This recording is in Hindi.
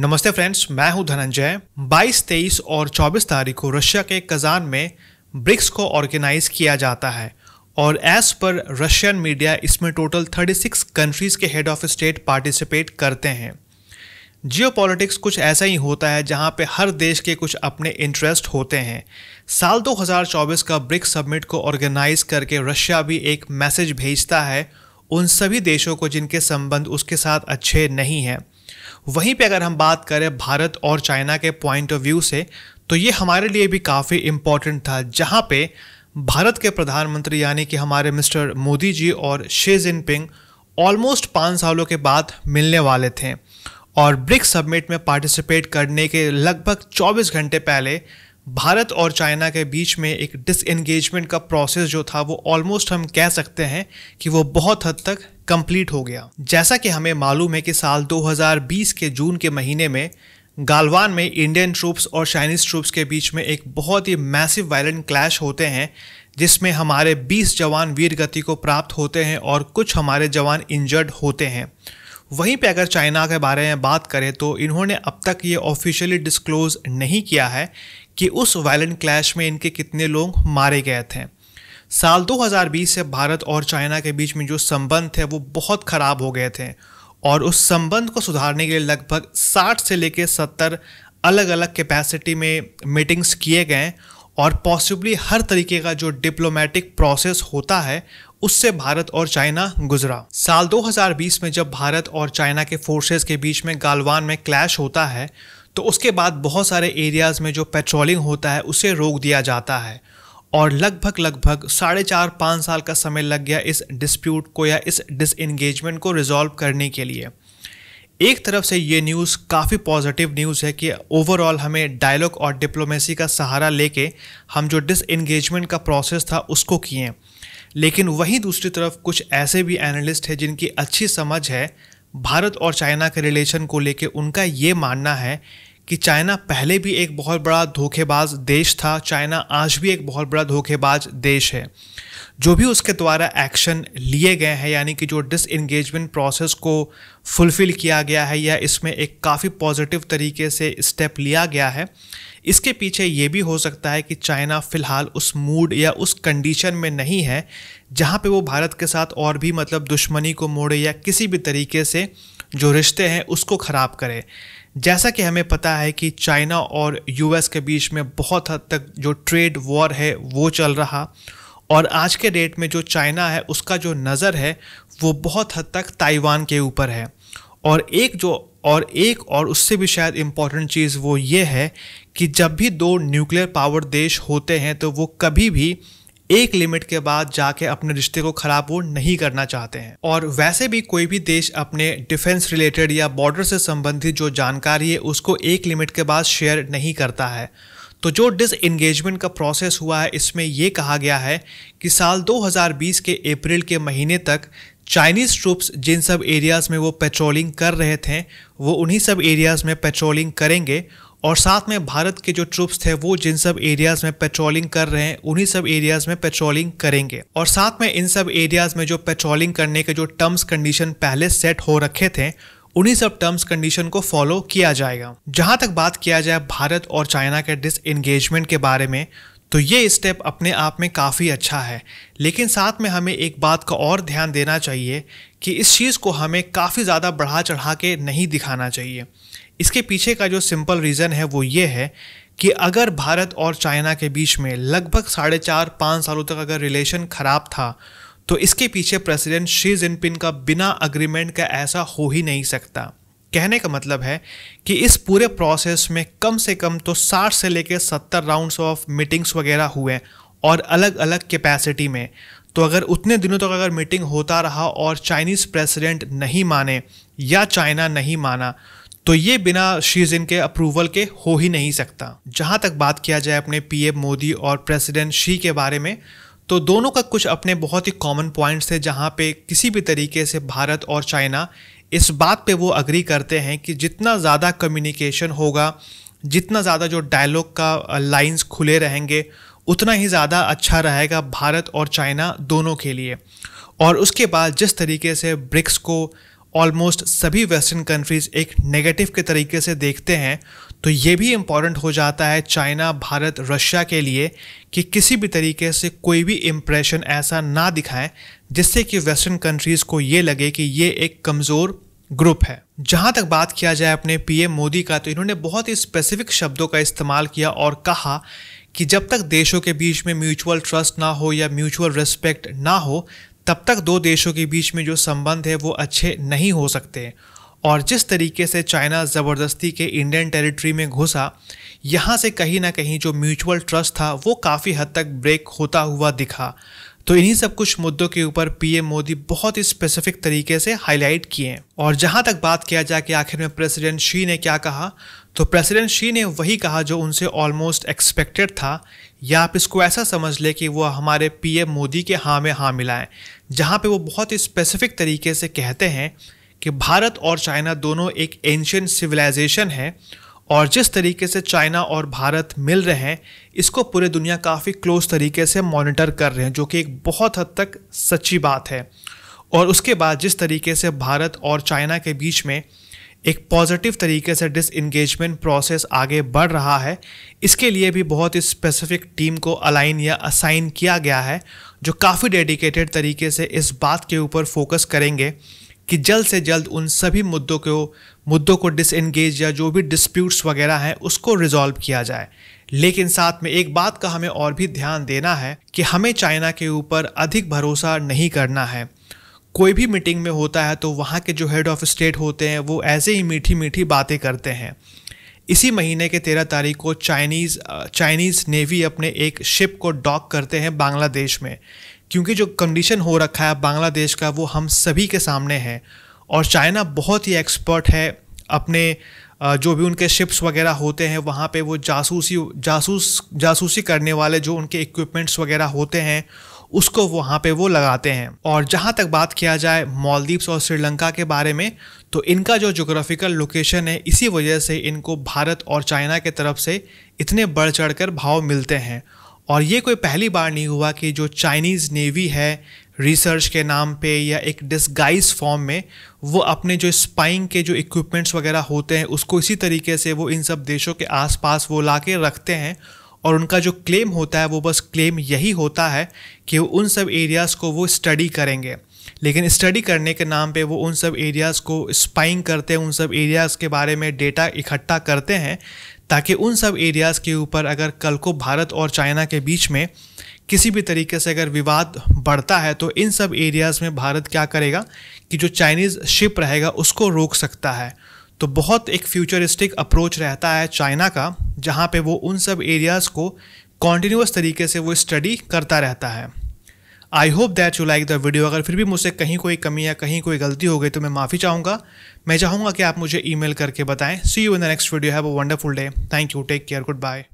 नमस्ते फ्रेंड्स मैं हूं धनंजय 22, 23 और 24 तारीख को रशिया के कजान में ब्रिक्स को ऑर्गेनाइज किया जाता है और एज पर रशियन मीडिया इसमें टोटल 36 कंट्रीज के हेड ऑफ स्टेट पार्टिसिपेट करते हैं जियोपॉलिटिक्स कुछ ऐसा ही होता है जहां पे हर देश के कुछ अपने इंटरेस्ट होते हैं साल 2024 का ब्रिक्स सबमिट को ऑर्गेनाइज करके रशिया भी एक मैसेज भेजता है उन सभी देशों को जिनके संबंध उसके साथ अच्छे नहीं हैं वहीं पे अगर हम बात करें भारत और चाइना के पॉइंट ऑफ व्यू से तो ये हमारे लिए भी काफ़ी इम्पॉर्टेंट था जहाँ पे भारत के प्रधानमंत्री यानी कि हमारे मिस्टर मोदी जी और शी जिनपिंग ऑलमोस्ट पाँच सालों के बाद मिलने वाले थे और ब्रिक्स सबमिट में पार्टिसिपेट करने के लगभग 24 घंटे पहले भारत और चाइना के बीच में एक डिसएंगेजमेंट का प्रोसेस जो था वो ऑलमोस्ट हम कह सकते हैं कि वो बहुत हद तक कंप्लीट हो गया जैसा कि हमें मालूम है कि साल 2020 के जून के महीने में गालवान में इंडियन ट्रूप्स और चाइनीज़ ट्रूप्स के बीच में एक बहुत ही मैसिव वायलेंट क्लैश होते हैं जिसमें हमारे 20 जवान वीर गति को प्राप्त होते हैं और कुछ हमारे जवान इंजर्ड होते हैं वहीं पे अगर चाइना के बारे में बात करें तो इन्होंने अब तक ये ऑफिशियली डिस्क्लोज नहीं किया है कि उस वायलेंट क्लैश में इनके कितने लोग मारे गए थे साल 2020 से भारत और चाइना के बीच में जो संबंध थे वो बहुत ख़राब हो गए थे और उस संबंध को सुधारने के लिए लगभग 60 से लेकर 70 अलग अलग कैपेसिटी में मीटिंग्स किए गए और पॉसिबली हर तरीके का जो डिप्लोमेटिक प्रोसेस होता है उससे भारत और चाइना गुजरा साल 2020 में जब भारत और चाइना के फोर्सेस के बीच में गालवान में क्लैश होता है तो उसके बाद बहुत सारे एरियाज़ में जो पेट्रोलिंग होता है उसे रोक दिया जाता है और लगभग लगभग साढ़े चार पाँच साल का समय लग गया इस डिस्प्यूट को या इस डिसंगेजमेंट को रिजॉल्व करने के लिए एक तरफ से ये न्यूज़ काफ़ी पॉजिटिव न्यूज़ है कि ओवरऑल हमें डायलॉग और डिप्लोमेसी का सहारा लेके हम जो डिसंगेजमेंट का प्रोसेस था उसको किए लेकिन वहीं दूसरी तरफ कुछ ऐसे भी एनालिस्ट हैं जिनकी अच्छी समझ है भारत और चाइना के रिलेशन को लेके उनका ये मानना है कि चाइना पहले भी एक बहुत बड़ा धोखेबाज देश था चाइना आज भी एक बहुत बड़ा धोखेबाज देश है जो भी उसके द्वारा एक्शन लिए गए हैं यानी कि जो डिस प्रोसेस को फुलफ़िल किया गया है या इसमें एक काफ़ी पॉजिटिव तरीके से स्टेप लिया गया है इसके पीछे ये भी हो सकता है कि चाइना फ़िलहाल उस मूड या उस कंडीशन में नहीं है जहाँ पे वो भारत के साथ और भी मतलब दुश्मनी को मोड़े या किसी भी तरीके से जो रिश्ते हैं उसको ख़राब करे जैसा कि हमें पता है कि चाइना और यूएस के बीच में बहुत हद तक जो ट्रेड वॉर है वो चल रहा और आज के डेट में जो चाइना है उसका जो नज़र है वो बहुत हद तक ताइवान के ऊपर है और एक जो और एक और उससे भी शायद इम्पॉर्टेंट चीज़ वो ये है कि जब भी दो न्यूक्लियर पावर देश होते हैं तो वो कभी भी एक लिमिट के बाद जाके अपने रिश्ते को खराब वो नहीं करना चाहते हैं और वैसे भी कोई भी देश अपने डिफेंस रिलेटेड या बॉर्डर से संबंधित जो जानकारी है उसको एक लिमिट के बाद शेयर नहीं करता है तो जो डिस इंगेजमेंट का प्रोसेस हुआ है इसमें यह कहा गया है कि साल 2020 के अप्रैल के महीने तक चाइनीज़ ट्रूप्स जिन सब एरियाज़ में वो पेट्रोलिंग कर रहे थे वो उन्हीं सब एरियाज़ में पेट्रोलिंग करेंगे और साथ में भारत के जो ट्रुप्स थे वो जिन सब एरियाज में पेट्रोलिंग कर रहे हैं उन्हीं सब एरियाज में पेट्रोलिंग करेंगे और साथ में इन सब एरियाज में जो पेट्रोलिंग करने के जो टर्म्स कंडीशन पहले सेट हो रखे थे उन्हीं सब टर्म्स कंडीशन को फॉलो किया जाएगा जहां तक बात किया जाए भारत और चाइना के डिस के बारे में तो ये स्टेप अपने आप में काफ़ी अच्छा है लेकिन साथ में हमें एक बात का और ध्यान देना चाहिए कि इस चीज़ को हमें काफ़ी ज़्यादा बढ़ा चढ़ा के नहीं दिखाना चाहिए इसके पीछे का जो सिंपल रीज़न है वो ये है कि अगर भारत और चाइना के बीच में लगभग साढ़े चार पाँच सालों तक अगर रिलेशन ख़राब था तो इसके पीछे प्रेसिडेंट शी जिनपिन का बिना अग्रीमेंट का ऐसा हो ही नहीं सकता कहने का मतलब है कि इस पूरे प्रोसेस में कम से कम तो 60 से लेकर 70 राउंड्स ऑफ मीटिंग्स वगैरह हुए और अलग अलग कैपेसिटी में तो अगर उतने दिनों तक तो अगर मीटिंग होता रहा और चाइनीज़ प्रेसिडेंट नहीं माने या चाइना नहीं माना तो ये बिना शी जिन के अप्रूवल के हो ही नहीं सकता जहाँ तक बात किया जाए अपने पीएम मोदी और प्रेसिडेंट शी के बारे में तो दोनों का कुछ अपने बहुत ही कॉमन पॉइंट्स थे जहाँ पे किसी भी तरीके से भारत और चाइना इस बात पे वो अग्री करते हैं कि जितना ज़्यादा कम्युनिकेशन होगा जितना ज़्यादा जो डायलॉग का लाइंस खुले रहेंगे उतना ही ज़्यादा अच्छा रहेगा भारत और चाइना दोनों के लिए और उसके बाद जिस तरीके से ब्रिक्स को ऑलमोस्ट सभी वेस्टर्न कंट्रीज़ एक नेगेटिव के तरीके से देखते हैं तो ये भी इम्पॉर्टेंट हो जाता है चाइना भारत रशिया के लिए कि किसी भी तरीके से कोई भी इम्प्रेशन ऐसा ना दिखाएं जिससे कि वेस्टर्न कंट्रीज़ को ये लगे कि ये एक कमज़ोर ग्रुप है जहां तक बात किया जाए अपने पीएम मोदी का तो इन्होंने बहुत ही स्पेसिफिक शब्दों का इस्तेमाल किया और कहा कि जब तक देशों के बीच में म्यूचुअल ट्रस्ट ना हो या म्यूचुअल रिस्पेक्ट ना हो तब तक दो देशों के बीच में जो संबंध है वो अच्छे नहीं हो सकते और जिस तरीके से चाइना ज़बरदस्ती के इंडियन टेरिटरी में घुसा यहाँ से कहीं ना कहीं जो म्यूचुअल ट्रस्ट था वो काफ़ी हद तक ब्रेक होता हुआ दिखा तो इन्हीं सब कुछ मुद्दों के ऊपर पीएम मोदी बहुत ही स्पेसिफिक तरीके से हाईलाइट किए हैं और जहां तक बात किया जाए कि आखिर में प्रेसिडेंट शी ने क्या कहा तो प्रेसिडेंट शी ने वही कहा जो उनसे ऑलमोस्ट एक्सपेक्टेड था या आप इसको ऐसा समझ लें कि वो हमारे पीएम मोदी के हाँ में हाँ मिलाएं जहाँ पर वो बहुत ही स्पेसिफिक तरीके से कहते हैं कि भारत और चाइना दोनों एक एंशियन सिविलाइजेशन है और जिस तरीके से चाइना और भारत मिल रहे हैं इसको पूरी दुनिया काफ़ी क्लोज तरीके से मॉनिटर कर रहे हैं जो कि एक बहुत हद तक सच्ची बात है और उसके बाद जिस तरीके से भारत और चाइना के बीच में एक पॉजिटिव तरीके से डिसइंगेजमेंट प्रोसेस आगे बढ़ रहा है इसके लिए भी बहुत ही स्पेसिफिक टीम को अलाइन या असाइन किया गया है जो काफ़ी डेडिकेटेड तरीके से इस बात के ऊपर फोकस करेंगे कि जल्द से जल्द उन सभी मुद्दों को मुद्दों को डिसएंगेज या जो भी डिस्प्यूट्स वगैरह हैं उसको रिजॉल्व किया जाए लेकिन साथ में एक बात का हमें और भी ध्यान देना है कि हमें चाइना के ऊपर अधिक भरोसा नहीं करना है कोई भी मीटिंग में होता है तो वहाँ के जो हेड ऑफ स्टेट होते हैं वो ऐसे ही मीठी मीठी बातें करते हैं इसी महीने के तेरह तारीख को चाइनीज़ चाइनीज़ नेवी अपने एक शिप को डॉक करते हैं बांग्लादेश में क्योंकि जो कंडीशन हो रखा है बांग्लादेश का वो हम सभी के सामने है और चाइना बहुत ही एक्सपर्ट है अपने जो भी उनके शिप्स वगैरह होते हैं वहाँ पे वो जासूसी जासूस जासूसी करने वाले जो उनके इक्विपमेंट्स वगैरह होते हैं उसको वहाँ पे वो लगाते हैं और जहाँ तक बात किया जाए मालदीव्स और श्रीलंका के बारे में तो इनका जो जोग्राफिकल लोकेशन है इसी वजह से इनको भारत और चाइना के तरफ से इतने बढ़ चढ़ कर भाव मिलते हैं और ये कोई पहली बार नहीं हुआ कि जो चाइनीज़ नेवी है रिसर्च के नाम पे या एक डिस्गाइज फॉर्म में वो अपने जो स्पाइंग के जो इक्विपमेंट्स वगैरह होते हैं उसको इसी तरीके से वो इन सब देशों के आसपास वो ला के रखते हैं और उनका जो क्लेम होता है वो बस क्लेम यही होता है कि उन सब एरियाज़ को वो स्टडी करेंगे लेकिन स्टडी करने के नाम पे वो उन सब एरियाज़ को स्पाइंग करते हैं उन सब एरियाज़ के बारे में डेटा इकट्ठा करते हैं ताकि उन सब एरियाज़ के ऊपर अगर कल को भारत और चाइना के बीच में किसी भी तरीके से अगर विवाद बढ़ता है तो इन सब एरियाज़ में भारत क्या करेगा कि जो चाइनीज़ शिप रहेगा उसको रोक सकता है तो बहुत एक फ्यूचरिस्टिक अप्रोच रहता है चाइना का जहाँ पे वो उन सब एरियाज़ को कॉन्टीन्यूस तरीके से वो स्टडी करता रहता है I hope that you like the video अगर फिर भी मुझसे कहीं कोई कमी या कहीं कोई गलती हो गई तो मैं माफ़ी चाहूँगा मैं चाहूँगा कि आप मुझे ईमेल करके बताएं see you in the next video have a wonderful day thank you take care good bye